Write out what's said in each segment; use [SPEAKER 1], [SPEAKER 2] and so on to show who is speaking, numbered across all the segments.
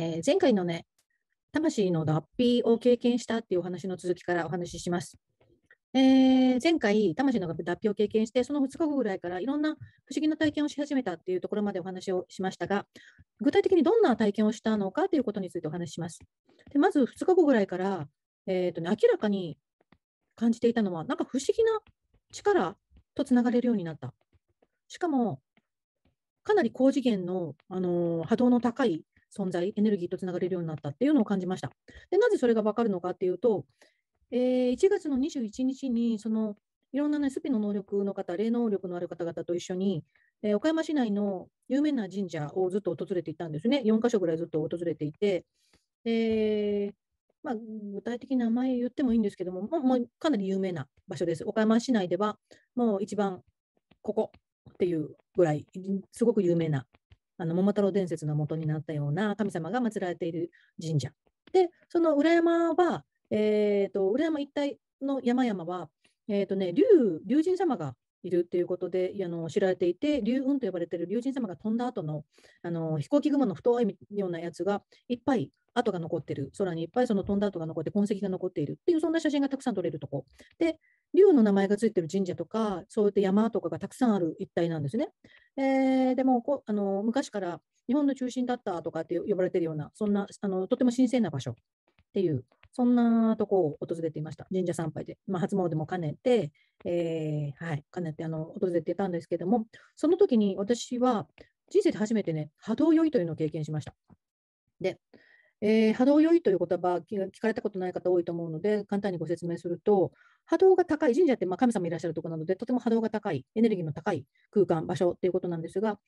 [SPEAKER 1] えー、前回のね、魂の脱皮を経験したっていうお話の続きからお話しします。えー、前回、魂の脱皮を経験して、その2日後ぐらいからいろんな不思議な体験をし始めたっていうところまでお話をしましたが、具体的にどんな体験をしたのかということについてお話しします。でまず2日後ぐらいから、えーとね、明らかに感じていたのは、なんか不思議な力とつながれるようになった。しかも、かなり高次元の、あのー、波動の高い存在、エネルギーとつながれるようになったっていうのを感じました。でなぜそれがわかるのかっていうと、えー、1月の21日にそのいろんな、ね、スピの能力の方、霊能力のある方々と一緒に、えー、岡山市内の有名な神社をずっと訪れていたんですね、4か所ぐらいずっと訪れていて、えーまあ、具体的に名前言ってもいいんですけども、も、ま、う、かなり有名な場所です。岡山市内ではもう一番ここっていうぐらい、すごく有名なあの桃太郎伝説の元になったような神様が祀られている神社でその裏山は、えーと、裏山一帯の山々は、えーとね、竜竜神様がいるということであの知られていて竜雲と呼ばれている竜神様が飛んだ後のあの飛行機雲の太いようなやつがいっぱい跡が残ってる空にいっぱいその飛んだ跡が残って痕跡が残っているっていうそんな写真がたくさん撮れるとこで竜の名前がついてる神社とか、そういった山とかがたくさんある一帯なんですね。えー、でもこあの、昔から日本の中心だったとかって呼ばれてるような、そんなあのとても神聖な場所っていう、そんなとこを訪れていました。神社参拝で、まあ、初詣も兼ねて、えー、はい、兼ねてあの訪れていたんですけども、その時に私は人生で初めてね、波動酔いというのを経験しました。で、えー、波動良いという言葉聞かれたことない方多いと思うので、簡単にご説明すると、波動が高い、神社ってま神様いらっしゃるところなので、とても波動が高い、エネルギーの高い空間、場所ということなんですが、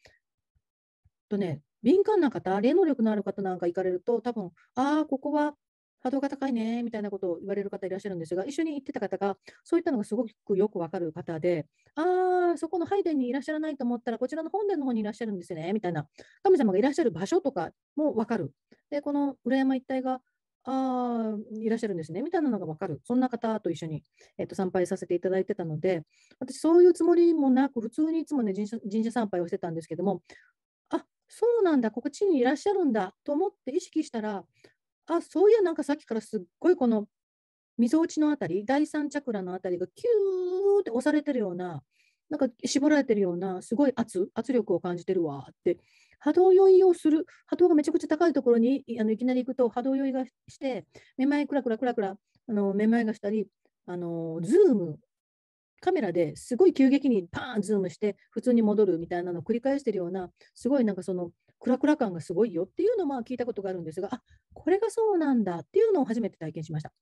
[SPEAKER 1] とね、敏感な方、霊能力のある方なんか行かれると、多分ああ、ここは波動が高いね、みたいなことを言われる方いらっしゃるんですが、一緒に行ってた方が、そういったのがすごくよくわかる方で、ああ、そこのハイデンにいらっしゃらないと思ったら、こちらの本殿の方にいらっしゃるんですね、みたいな。神様がいらっしゃる場所とかもわかる。で、この裏山一帯が、ああ、いらっしゃるんですね、みたいなのがわかる。そんな方と一緒に、えっ、ー、と、参拝させていただいてたので、私、そういうつもりもなく、普通にいつもね神社、神社参拝をしてたんですけども、あそうなんだ、こっちにいらっしゃるんだと思って意識したら、あそういうなんかさっきからすっごいこのみぞおちのあたり第三チャクラのあたりがキューって押されてるようななんか絞られてるようなすごい圧圧力を感じてるわって波動酔いをする波動がめちゃくちゃ高いところにあのいきなり行くと波動酔いがしてめまいクラクラクラクラあのめまいがしたりあのズームカメラですごい急激にパーンズームして普通に戻るみたいなのを繰り返してるようなすごいなんかそのクラクラ感がすごいよっていうのは聞いたことがあるんですがあこれがそうなんだっていうのを初めて体験しました。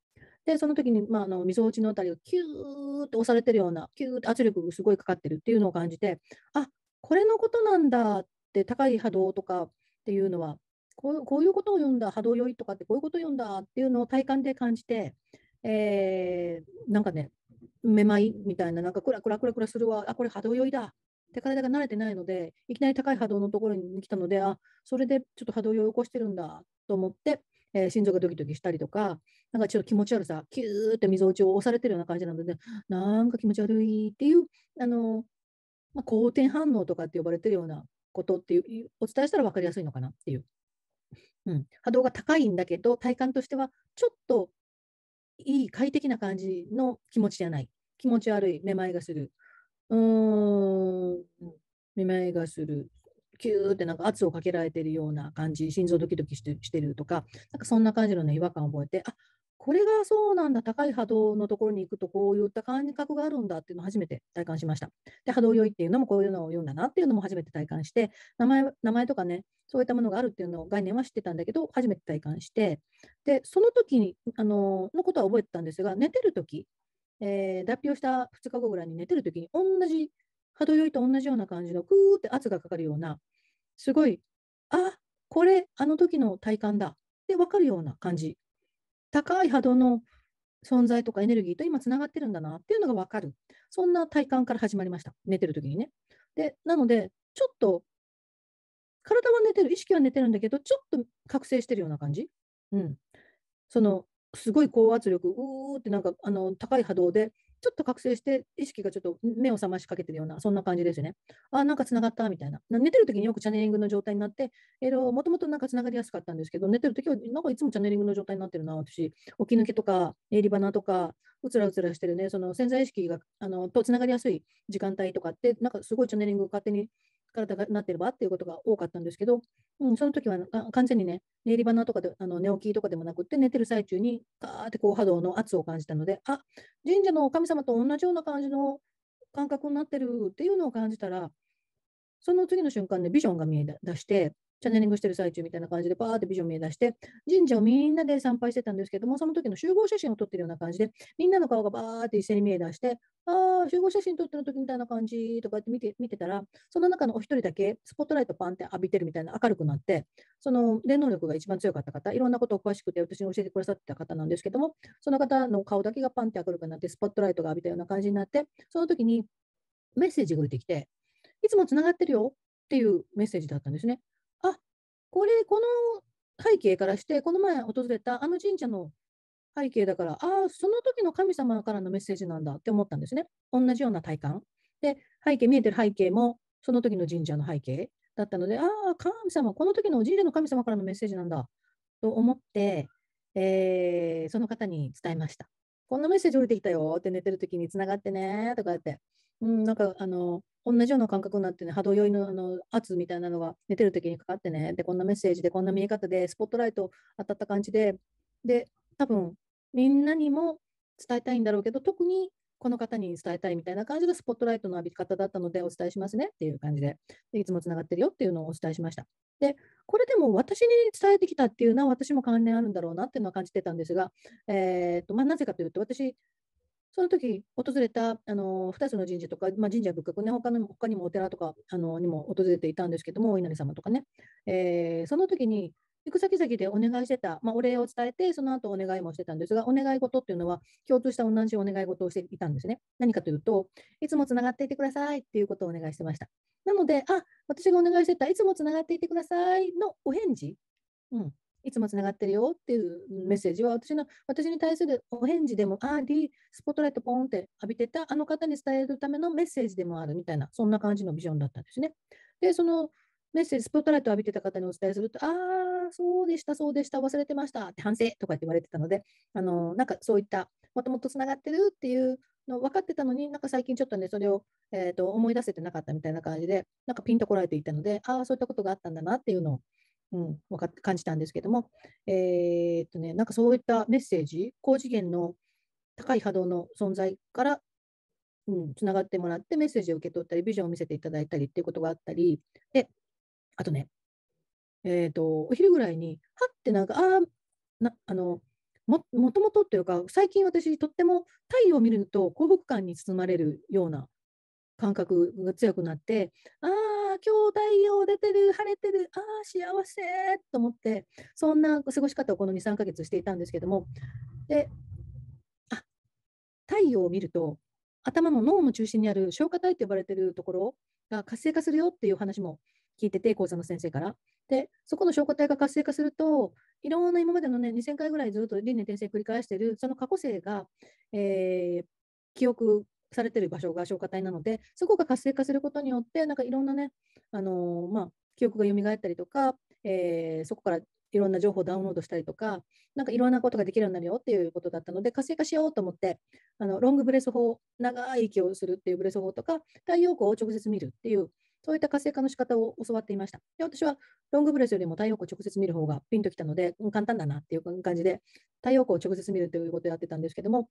[SPEAKER 1] でその時に、まあ、あのみぞおちのあたりをキューッと押されてるようなキューッと圧力がすごいかかってるっていうのを感じてあこれのことなんだって高い波動とかっていうのはこうこういうことを読んだ波動酔いとかってこういうことを読んだっていうのを体感で感じて、えー、なんかねめまいみたいな、なんかクラクラクラクラするわ、あ、これ波動酔いだ。で体が慣れてないので、いきなり高い波動のところに来たので、あ、それでちょっと波動酔い起こしてるんだと思って、えー、心臓がドキドキしたりとか、なんかちょっと気持ち悪さ、キューって溝落ちを押されてるような感じなので、ね、なんか気持ち悪いっていう、あの、まあ、好転反応とかって呼ばれてるようなことっていう、お伝えしたら分かりやすいのかなっていう。うん、波動が高いんだけど、体感としてはちょっといい快適な感じの気持ちじゃない。気持ち悪い、めまいがする。うーん、めまいがする。キューってなんか圧をかけられてるような感じ、心臓ドキドキしてしてるとか、なんかそんな感じの、ね、違和感を覚えて、あこれがそうなんだ、高い波動のところに行くと、こういった感覚があるんだっていうのを初めて体感しました。で、波動酔いっていうのもこういうのを読んだなっていうのも初めて体感して、名前名前とかね、そういったものがあるっていうのを概念は知ってたんだけど、初めて体感して、で、その時にあののことは覚えてたんですが、寝てる時、えー、脱皮をした2日後ぐらいに寝てる時に、同じ波動酔いと同じような感じの、クーって圧がかかるような、すごい、あこれ、あの時の体感だって分かるような感じ高い波動の存在とかエネルギーと今つながってるんだなっていうのが分かる。そんな体感から始まりました。寝てる時にね。で、なので、ちょっと、体は寝てる、意識は寝てるんだけど、ちょっと覚醒してるような感じ。うん。その、すごい高圧力、うーってなんか、あの、高い波動でちょっと覚醒して、意識がちょっと目を覚ましかけてるような、そんな感じですよね。あ、なんかつながったみたいな。寝てる時によくチャネリングの状態になって、えもともとなんかつながりやすかったんですけど、寝てる時は、なんかいつもチャネリングの状態になってるな、私。起き抜けとか、えりばなとか、うつらうつらしてるね、その潜在意識があのとつながりやすい時間帯とかって、なんかすごいチャネリングを勝手に体がなってればっていうことが多かったんですけど、うん、その時は完全にね、寝入り花とかであの寝起きとかでもなくって、寝てる最中に、ガーってこう波動の圧を感じたので、あ神社の神様と同じような感じの感覚になってるっていうのを感じたら、その次の瞬間でビジョンが見え出して、チャネリングしてる最中みたいな感じで、バーってビジョン見え出して、神社をみんなで参拝してたんですけども、その時の集合写真を撮ってるような感じで、みんなの顔がバーって一斉に見え出して、ああ、集合写真撮ってる時みたいな感じとかって見て見てたら、その中のお一人だけスポットライトパンって浴びてるみたいな明るくなって、その霊能力が一番強かった方、いろんなことを詳しくて私に教えてくださってた方なんですけども、その方の顔だけがパンって明るくなって、スポットライトが浴びたような感じになって、その時にメッセージが降りてきて、いつもつながってるよっていうメッセージだったんですね。これ、この背景からして、この前訪れたあの神社の背景だから、ああ、その時の神様からのメッセージなんだって思ったんですね。同じような体感。で、背景、見えてる背景も、その時の神社の背景だったので、ああ、神様、この時の神社の神様からのメッセージなんだと思って、えー、その方に伝えました。こんなメッセージ降りてきたよって寝てる時につながってねとかってうん、なんかあの同じような感覚になってね、波動酔いのあの圧みたいなのが寝てる時にかかってね、で、こんなメッセージで、こんな見え方で、スポットライト当たった感じで、で、多分みんなにも伝えたいんだろうけど、特にこの方に伝えたいみたいな感じがスポットライトの浴び方だったので、お伝えしますねっていう感じで、いつもつながってるよっていうのをお伝えしました。で、これでも私に伝えてきたっていうのは、私も関連あるんだろうなっていうのは感じてたんですが、えーとまあ、なぜかというと、私、その時訪れたあの2つの神社とか、まあ、神社仏閣ね他も他にもお寺とかあのにも訪れていたんですけどもお稲荷様とかね、えー、その時に行く先々でお願いしてた、まあ、お礼を伝えてその後お願いもしてたんですがお願い事っていうのは共通した同じお願い事をしていたんですね何かというといつもつながっていてくださいっていうことをお願いしてましたなのであ私がお願いしてたいつもつながっていてくださいのお返事、うん、いつもつながってるよっていうメッセージは私の私に対するお返事でもああ D スポットライトポンって浴びてたあの方に伝えるためのメッセージでもあるみたいなそんな感じのビジョンだったんですね。でそのメッセージスポットライトを浴びてた方にお伝えするとああそうでしたそうでした忘れてましたって反省とかって言われてたのであのなんかそういったもともとつながってるっていうの分かってたのになんか最近ちょっとねそれを、えーと、と思い出せてなかったみたいな感じでなんかピンとこられていたのでああそういったことがあったんだなっていうのをうん、分か感じたんですけども、えー、っとね、なんかそういったメッセージ、高次元の高い波動の存在からつな、うん、がってもらって、メッセージを受け取ったり、ビジョンを見せていただいたりっていうことがあったり、であとね、えー、っとお昼ぐらいに、はってなんか、あなあのももともとというか、最近私、とっても太陽を見ると幸福感に包まれるような感覚が強くなって、ああ、今日太陽出てる、晴れてる、ああ、幸せと思って、そんな過ごし方をこの2、3ヶ月していたんですけども、で、あ太陽を見ると、頭の脳の中心にある消化体と呼ばれてるところが活性化するよっていう話も聞いてて、講座の先生から。で、そこの消化体が活性化すると、いろんな今までのね、2000回ぐらいずっと輪廻転生繰り返してる、その過去性が、えー、記憶されてる場所が消化体なので、そこが活性化することによって、なんかいろんなね、あのー、まあ、記憶が蘇ったりとか、えー、そこからいろんな情報をダウンロードしたりとか、なんかいろんなことができるようになるよっていうことだったので、活性化しようと思って、あのロングブレス法、長い息をするっていうブレス法とか、太陽光を直接見るっていう、そういった活性化の仕方を教わっていました。で私はロングブレスよりも太陽光を直接見る方がピンときたので、簡単だなっていう感じで、太陽光を直接見るということをやってたんですけども、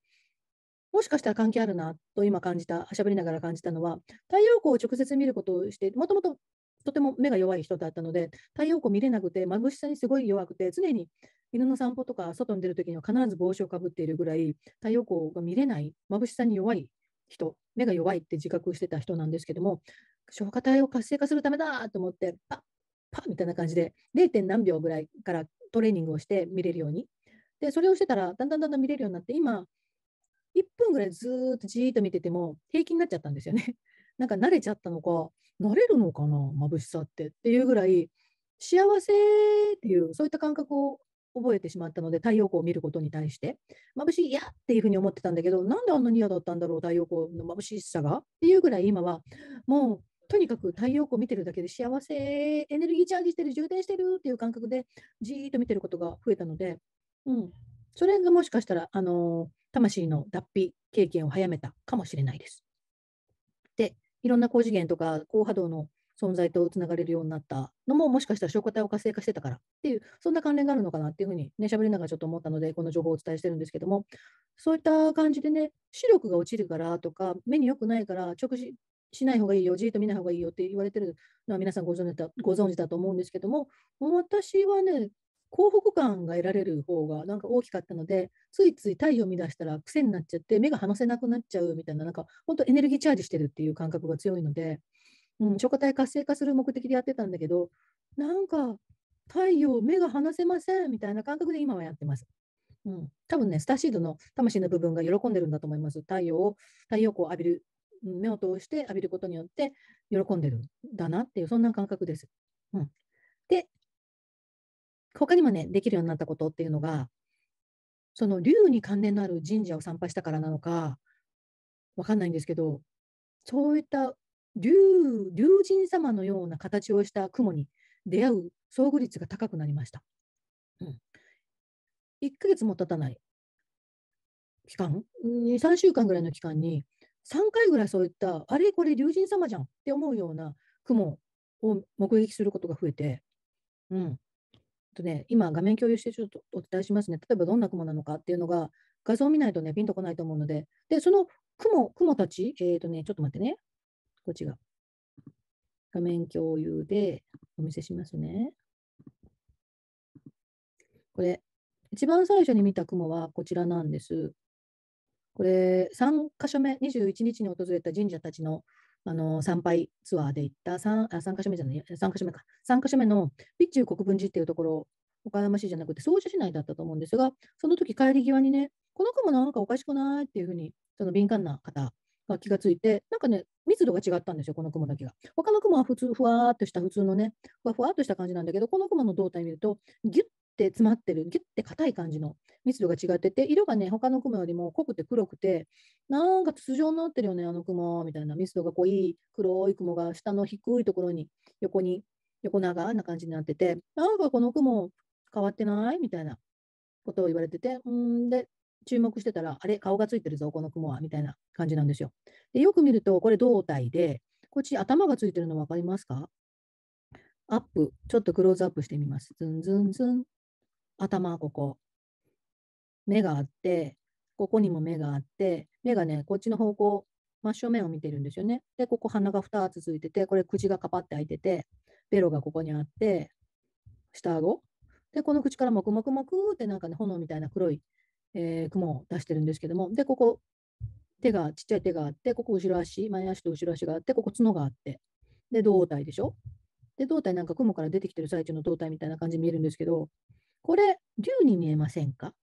[SPEAKER 1] もしかしたら関係あるなと今感じた、しゃべりながら感じたのは、太陽光を直接見ることをして、もともととても目が弱い人だったので、太陽光見れなくて、眩しさにすごい弱くて、常に犬の散歩とか外に出るときには必ず帽子をかぶっているぐらい、太陽光が見れない、眩しさに弱い人、目が弱いって自覚してた人なんですけども、消化体を活性化するためだと思って、パッ、パッみたいな感じで、0. 点何秒ぐらいからトレーニングをして見れるように。で、それをしてたら、だんだんだんだん見れるようになって、今、1分ぐらいずっとじーっと見てても平気になっちゃったんですよね。なんか慣れちゃったのか、慣れるのかな、眩しさってっていうぐらい、幸せっていう、そういった感覚を覚えてしまったので、太陽光を見ることに対して、眩しい、やっていうふうに思ってたんだけど、なんであんなに嫌だったんだろう、太陽光の眩しさがっていうぐらい、今はもうとにかく太陽光を見てるだけで幸せ、エネルギーチャージしてる、充電してるっていう感覚で、じーっと見てることが増えたので、うん、それがもしかしたら、あの魂の脱皮経験を早めたかもしれないです。で、いろんな高次元とか高波動の存在とつながれるようになったのも、もしかしたら消化体を活性化してたからっていう、そんな関連があるのかなっていうふうにね、喋りながらちょっと思ったので、この情報をお伝えしてるんですけども、そういった感じでね、視力が落ちるからとか、目に良くないから、直視しない方がいいよ、じっと見ない方がいいよって言われてるのは皆さんご存知だご存知だと思うんですけども、私はね、幸福感が得られる方がなんか大きかったのでついつい太陽を見出したら癖になっちゃって目が離せなくなっちゃうみたいななんか本当エネルギーチャージしてるっていう感覚が強いので、うん、消化体活性化する目的でやってたんだけどなんか太陽目が離せませんみたいな感覚で今はやってます。うん、多分ねスターシードの魂の部分が喜んでるんだと思います。太陽を太陽光を浴びる目を通して浴びることによって喜んでるんだなっていうそんな感覚です。うん、他にもね、できるようになったことっていうのが、その竜に関連のある神社を参拝したからなのか、わかんないんですけど、そういった竜、竜神様のような形をした雲に出会う遭遇率が高くなりました。うん、1ヶ月も経たない期間、2、3週間ぐらいの期間に、3回ぐらいそういった、あれこれ竜神様じゃんって思うような雲を目撃することが増えて、うん、とね、今、画面共有してちょっとお伝えしますね。例えばどんな雲なのかっていうのが、画像を見ないとね、ピンとこないと思うので、で、その雲、雲たち、えっ、ー、とね、ちょっと待ってね。こっちが。画面共有でお見せしますね。これ、一番最初に見た雲はこちらなんです。これ、3箇所目、21日に訪れた神社たちのあの参拝ツアーで行った3、あ3カ所目じゃない、3カ所目か、3箇所目の備中国分寺っていうところ、岡山市じゃなくて、総社市内だったと思うんですが、その時帰り際にね、この子もなんかおかしくないっていうふうに、その敏感な方が気がついて、なんかね、密度が違ったんですよ、この雲だけが。他の雲は普通、ふわーっとした普通のね、ふわふわっとした感じなんだけど、この雲の胴体見ると、ぎゅって詰まってるぎゅって硬い感じの密度が違ってて色がね他の雲よりも濃くて黒くてなんか筒状になってるよねあの雲みたいな密度が濃い黒い雲が下の低いところに横に横長な感じになっててなんかこの雲変わってないみたいなことを言われててうんで注目してたらあれ顔がついてるぞこの雲はみたいな感じなんですよでよく見るとこれ胴体でこっち頭がついてるの分かりますかアップ、ちょっとクローズアップしてみます。ズンズンズン。頭ここ。目があって、ここにも目があって、目がね、こっちの方向、真正面を見てるんですよね。で、ここ鼻が2つ続いてて、これ口がカパって開いてて、ベロがここにあって、下顎。で、この口からもくもくもくってなんかね、炎みたいな黒い、えー、雲を出してるんですけども、で、ここ、手が、ちっちゃい手があって、ここ後ろ足、前足と後ろ足があって、ここ角があって、で、胴体でしょ。で、胴体なんか雲から出てきてる最中の胴体みたいな感じに見えるんですけど、これ、竜に見えませんか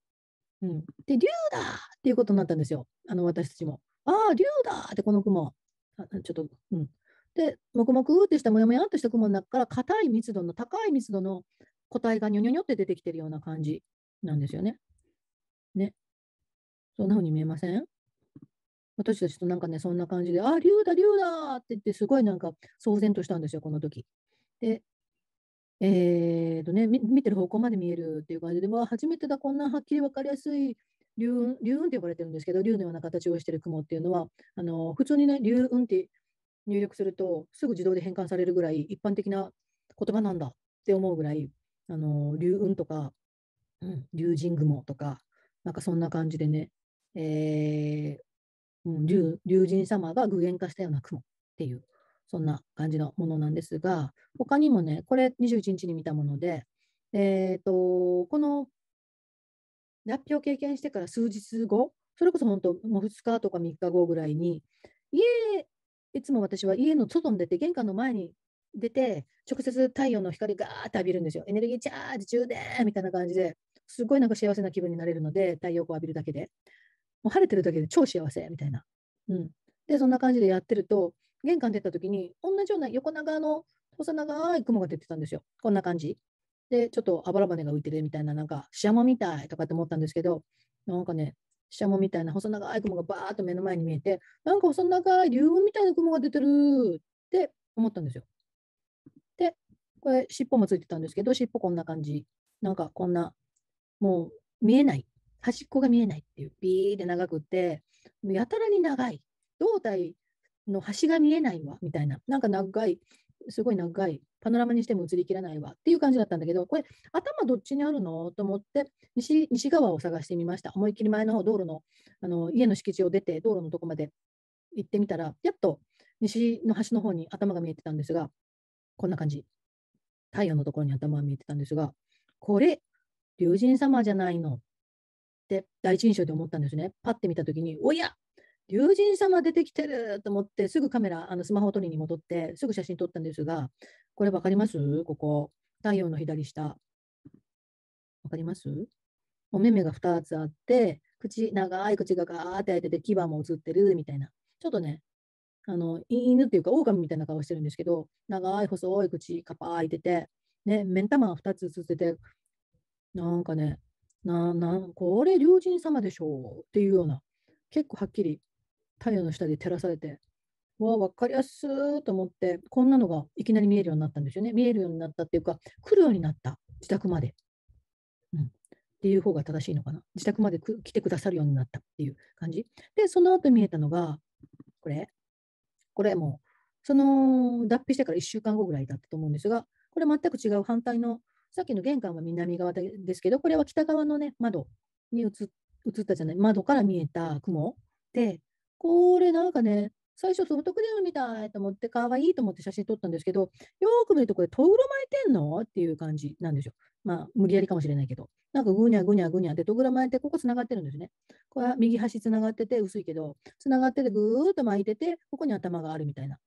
[SPEAKER 1] うん。で、竜だっていうことになったんですよ。あの、私たちも。ああ、竜だってこの雲。ちょっと、うん。で、もくもくってしたもやもやっとした雲の中から、硬い密度の、高い密度の個体がにょにょにょって出てきてるような感じなんですよね。ね。そんな風に見えません私たちとなんかね、そんな感じで、あ、竜だ、竜だって言って、すごいなんか騒然としたんですよ、この時。で、えーとね、見てる方向まで見えるっていう感じで、まあ、初めてだ、こんなはっきり分かりやすい流雲流雲って呼ばれてるんですけど、流のような形をしてる雲っていうのは、あの普通にね、流雲って入力すると、すぐ自動で変換されるぐらい一般的な言葉なんだって思うぐらい、あの流雲とか、うん、流神雲とか、なんかそんな感じでね、えー、うん、竜竜神様が具現化したような雲っていうそんな感じのものなんですが、他にもね、これ21日に見たもので、えーと、この脱皮を経験してから数日後、それこそ本当、もう2日とか3日後ぐらいに、家、いつも私は家の外に出て、玄関の前に出て、直接太陽の光がーって浴びるんですよ。エネルギーチャージ、充電みたいな感じで、すごいなんか幸せな気分になれるので、太陽光浴びるだけで、もう晴れてるだけで超幸せみたいな。うん、で、そんな感じでやってると、玄関出た時に、同じような横長の細長い雲が出てたんですよ。こんな感じ。で、ちょっとあばら骨が浮いてるみたいな、なんか、シャモみたいとかって思ったんですけど、なんかね、シャモみたいな細長い雲がバーっと目の前に見えて、なんか細長い竜雲みたいな雲が出てるって思ったんですよ。で、これ、尻尾もついてたんですけど、尻尾こんな感じ。なんかこんな、もう見えない。端っこが見えないっていう、ビーって長くって、やたらに長い。胴体の端が見えないわみたいな、なんか長い、すごい長い、パノラマにしても映りきらないわっていう感じだったんだけど、これ、頭どっちにあるのと思って西、西側を探してみました。思いっきり前の方、道路のあの家の敷地を出て、道路のとこまで行ってみたら、やっと西の端の方に頭が見えてたんですが、こんな感じ。太陽のところに頭が見えてたんですが、これ、龍神様じゃないのって第一印象で思ったんですね。パッて見たときに、おや龍神様出てきてると思って、すぐカメラ、あのスマホを取りに戻って、すぐ写真撮ったんですが、これ分かりますここ、太陽の左下。分かりますお目目が2つあって、口、長い口がガーって開いてて、牙も映ってるみたいな。ちょっとね、あの犬っていうか、狼みたいな顔してるんですけど、長い細い口、カパー開いてて、ね、目ん玉2つ映ってて、なんかね、な、な、これ、龍神様でしょうっていうような、結構はっきり太陽の下で照らされて、わあ、分かりやすいと思って、こんなのがいきなり見えるようになったんですよね。見えるようになったっていうか、来るようになった、自宅まで。うん、っていう方が正しいのかな。自宅まで来てくださるようになったっていう感じ。で、その後見えたのが、これ、これもう、その脱皮してから1週間後ぐらいだったと思うんですが、これ全く違う反対の、さっきの玄関は南側ですけど、これは北側のね、窓に映ったじゃない、窓から見えた雲で、これなんかね、最初ソフトクリームみたいと思って、かわいいと思って写真撮ったんですけど、よく見るとこれ、とぐろ巻いてんのっていう感じなんですよ。まあ、無理やりかもしれないけど。なんかぐにゃぐにゃぐにゃって、とぐろ巻いて、ここつながってるんですね。これは右端つながってて、薄いけど、つながってて、ぐーっと巻いてて、ここに頭があるみたいな。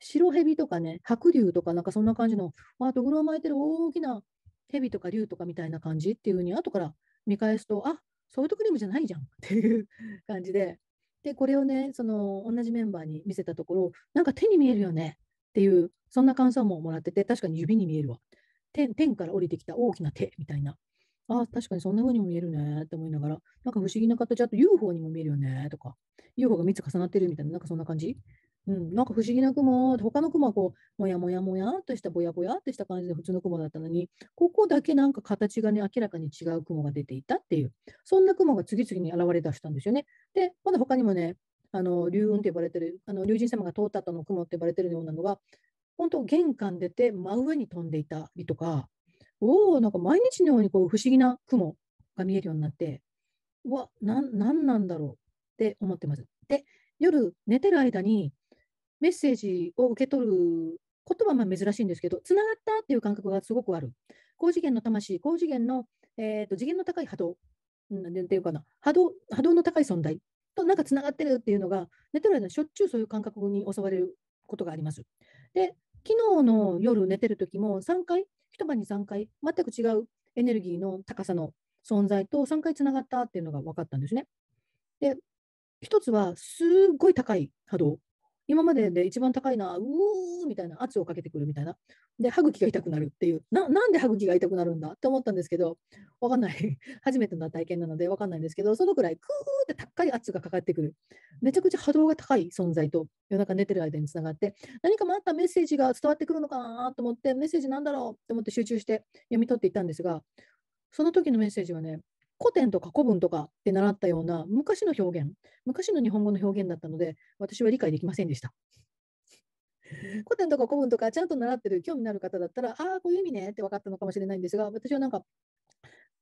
[SPEAKER 1] 白蛇とかね、白竜とか、なんかそんな感じの、わあ、とぐろ巻いてる大きな蛇とか竜とかみたいな感じっていうふうに、後から見返すと、あソフトクリームじゃないじゃんっていう感じで、で、これをね、その同じメンバーに見せたところ、なんか手に見えるよねっていう、そんな感想ももらってて、確かに指に見えるわ。天天から降りてきた大きな手みたいな。ああ、確かにそんな風にも見えるねって思いながら、なんか不思議な形、あと UFO にも見えるよねとか、UFO が3つ重なってるみたいな、なんかそんな感じうん、なんか不思議な雲、他の雲はこう、もやもやもやっとした、ぼやぼやっとした感じで普通の雲だったのに、ここだけなんか形がね、明らかに違う雲が出ていたっていう、そんな雲が次々に現れ出したんですよね。で、まだ他にもね、あの、竜雲って呼ばれてる、あの、竜神様が通った後の雲って呼ばれてるようなのが、本当玄関出て真上に飛んでいたりとか、おお、なんか毎日のようにこう不思議な雲が見えるようになって、うわ、なん、なんなんだろうって思ってます。で、夜寝てる間に、メッセージを受け取ることは珍しいんですけど、つながったっていう感覚がすごくある。高次元の魂、高次元の、えーと、次元の高い波動、なんてうかな波動、波動の高い存在となんかつながってるっていうのが、寝てる間しょっちゅうそういう感覚に襲われることがあります。で、昨日の夜寝てる時も3回、一晩に3回、全く違うエネルギーの高さの存在と3回つながったっていうのが分かったんですね。で、一つはすごい高い波動今までで一番高いのは、うーみたいな、圧をかけてくるみたいな。で、歯茎が痛くなるっていう、ななんで歯茎が痛くなるんだって思ったんですけど、わかんない。初めての体験なのでわかんないんですけど、そのくらい、クーって高い圧がかかってくる。めちゃくちゃ波動が高い存在と、夜中寝てる間につながって、何かもあったメッセージが伝わってくるのかなと思って、メッセージなんだろうと思って集中して読み取っていたんですが、その時のメッセージはね、古典とか古文とかで習ったような昔の表現、昔の日本語の表現だったので、私は理解できませんでした。古典とか古文とかちゃんと習ってる興味のある方だったら、ああ、こういう意味ねって分かったのかもしれないんですが、私はなんか、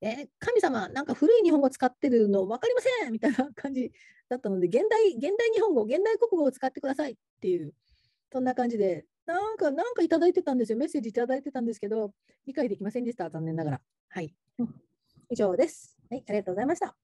[SPEAKER 1] えー、神様、なんか古い日本語使ってるの分かりませんみたいな感じだったので、現代、現代日本語、現代国語を使ってくださいっていう、そんな感じで、なんか、なんかいただいてたんですよ。メッセージいただいてたんですけど、理解できませんでした。残念ながら。はい。以上です。はい、ありがとうございました。